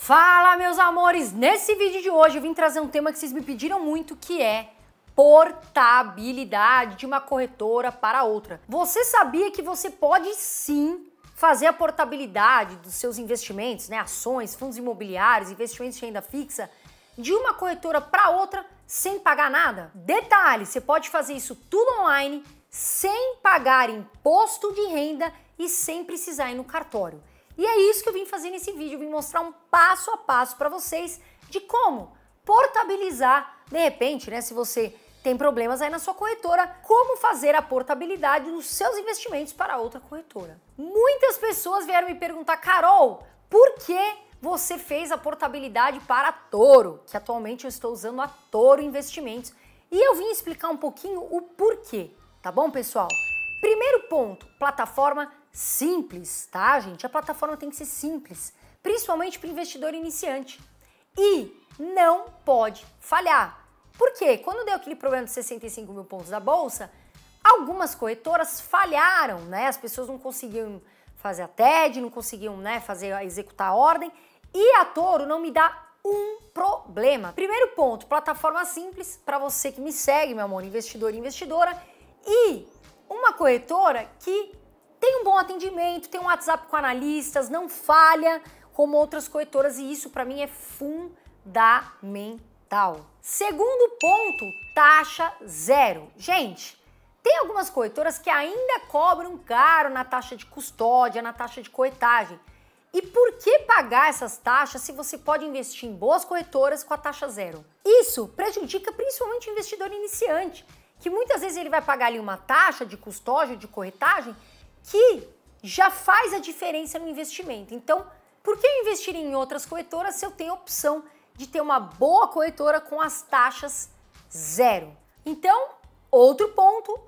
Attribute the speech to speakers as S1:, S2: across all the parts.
S1: Fala, meus amores! Nesse vídeo de hoje eu vim trazer um tema que vocês me pediram muito, que é portabilidade de uma corretora para outra. Você sabia que você pode sim fazer a portabilidade dos seus investimentos, né, ações, fundos imobiliários, investimentos de renda fixa, de uma corretora para outra sem pagar nada? Detalhe, você pode fazer isso tudo online, sem pagar imposto de renda e sem precisar ir no cartório. E é isso que eu vim fazer nesse vídeo, vim mostrar um passo a passo para vocês de como portabilizar, de repente, né, se você tem problemas aí na sua corretora, como fazer a portabilidade dos seus investimentos para outra corretora. Muitas pessoas vieram me perguntar, Carol, por que você fez a portabilidade para a Toro, que atualmente eu estou usando a Toro Investimentos. E eu vim explicar um pouquinho o porquê, tá bom, pessoal? Primeiro ponto, plataforma simples, tá, gente? A plataforma tem que ser simples, principalmente para o investidor iniciante. E não pode falhar. Por quê? Quando deu aquele problema de 65 mil pontos da bolsa, algumas corretoras falharam, né? As pessoas não conseguiam fazer a TED, não conseguiam né, fazer, executar a ordem. E a Toro não me dá um problema. Primeiro ponto, plataforma simples para você que me segue, meu amor, investidor e investidora, e uma corretora que tem um bom atendimento, tem um WhatsApp com analistas, não falha como outras corretoras e isso para mim é fundamental. Segundo ponto, taxa zero. Gente, tem algumas corretoras que ainda cobram caro na taxa de custódia, na taxa de corretagem. E por que pagar essas taxas se você pode investir em boas corretoras com a taxa zero? Isso prejudica principalmente o investidor iniciante, que muitas vezes ele vai pagar ali uma taxa de custódia, de corretagem, que já faz a diferença no investimento. Então, por que eu investir em outras corretoras se eu tenho a opção de ter uma boa corretora com as taxas zero? Então, outro ponto,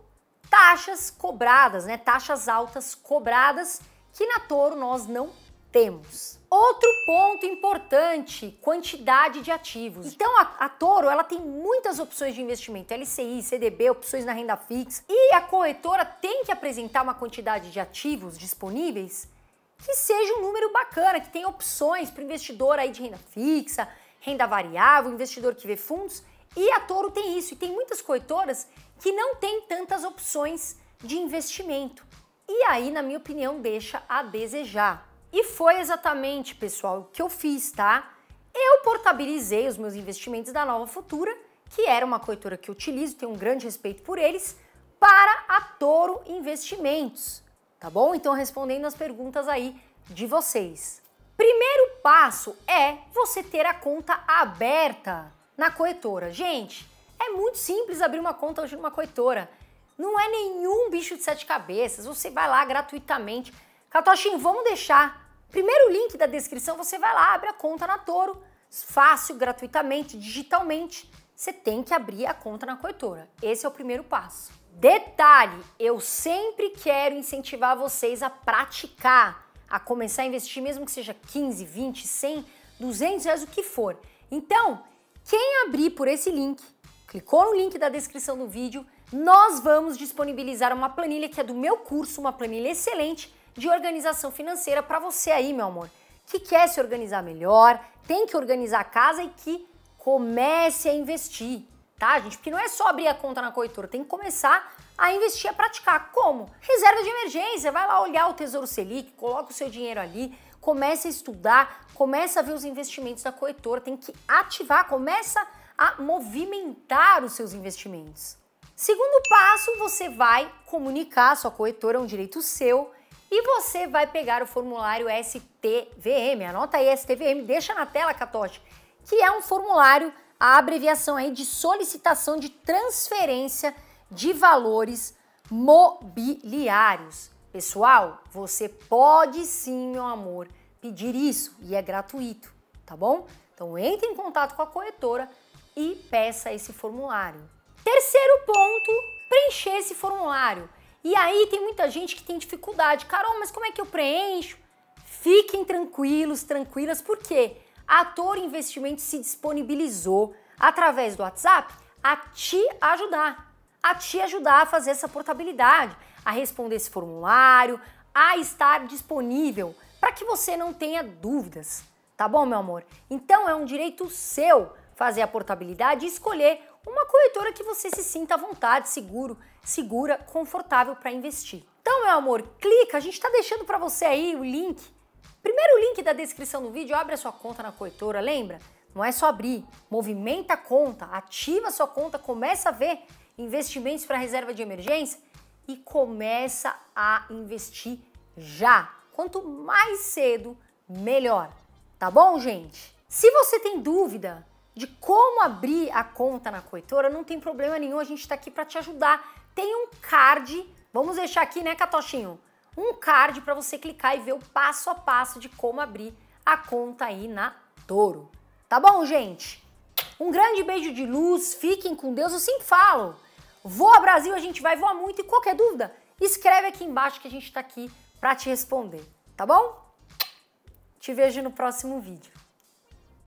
S1: taxas cobradas, né? Taxas altas cobradas que na Toro nós não temos. Outro ponto importante, quantidade de ativos. Então a, a, Toro, ela tem muitas opções de investimento, LCI, CDB, opções na renda fixa, e a corretora tem que apresentar uma quantidade de ativos disponíveis que seja um número bacana, que tenha opções para o investidor aí de renda fixa, renda variável, investidor que vê fundos, e a Toro tem isso, e tem muitas corretoras que não tem tantas opções de investimento. E aí, na minha opinião, deixa a desejar. E foi exatamente, pessoal, o que eu fiz, tá? Eu portabilizei os meus investimentos da Nova Futura, que era uma corretora que eu utilizo, tenho um grande respeito por eles, para a Toro Investimentos, tá bom? Então, respondendo as perguntas aí de vocês. Primeiro passo é você ter a conta aberta na corretora. Gente, é muito simples abrir uma conta hoje numa corretora. Não é nenhum bicho de sete cabeças. Você vai lá gratuitamente Catochim, vamos deixar. Primeiro link da descrição, você vai lá, abre a conta na Toro, fácil, gratuitamente, digitalmente. Você tem que abrir a conta na corretora. Esse é o primeiro passo. Detalhe, eu sempre quero incentivar vocês a praticar, a começar a investir, mesmo que seja 15, 20, 100, 200 reais, o que for. Então, quem abrir por esse link, clicou no link da descrição do vídeo, nós vamos disponibilizar uma planilha que é do meu curso, uma planilha excelente, de organização financeira para você aí, meu amor, que quer se organizar melhor, tem que organizar a casa e que comece a investir, tá, gente? Porque não é só abrir a conta na corretora, tem que começar a investir, a praticar. Como? Reserva de emergência, vai lá olhar o Tesouro Selic, coloca o seu dinheiro ali, começa a estudar, começa a ver os investimentos da corretora, tem que ativar, começa a movimentar os seus investimentos. Segundo passo, você vai comunicar sua corretora, é um direito seu, e você vai pegar o formulário STVM, anota aí STVM, deixa na tela, Catoche, que é um formulário, a abreviação aí de solicitação de transferência de valores mobiliários. Pessoal, você pode sim, meu amor, pedir isso e é gratuito, tá bom? Então entre em contato com a corretora e peça esse formulário. Terceiro ponto, preencher esse formulário. E aí tem muita gente que tem dificuldade. Carol, mas como é que eu preencho? Fiquem tranquilos, tranquilas, porque a Toro Investimentos se disponibilizou através do WhatsApp a te ajudar, a te ajudar a fazer essa portabilidade, a responder esse formulário, a estar disponível para que você não tenha dúvidas, tá bom, meu amor? Então é um direito seu fazer a portabilidade e escolher uma corretora que você se sinta à vontade, seguro, segura, confortável para investir. Então, meu amor, clica, a gente está deixando para você aí o link. Primeiro o link da descrição do vídeo, abre a sua conta na corretora, lembra? Não é só abrir, movimenta a conta, ativa a sua conta, começa a ver investimentos para reserva de emergência e começa a investir já. Quanto mais cedo, melhor. Tá bom, gente? Se você tem dúvida, de como abrir a conta na Coitora, não tem problema nenhum, a gente está aqui para te ajudar. Tem um card, vamos deixar aqui, né, Catochinho? Um card para você clicar e ver o passo a passo de como abrir a conta aí na Toro. Tá bom, gente? Um grande beijo de luz, fiquem com Deus, eu sempre falo. Voa Brasil, a gente vai voar muito e qualquer dúvida, escreve aqui embaixo que a gente está aqui para te responder, tá bom? Te vejo no próximo vídeo.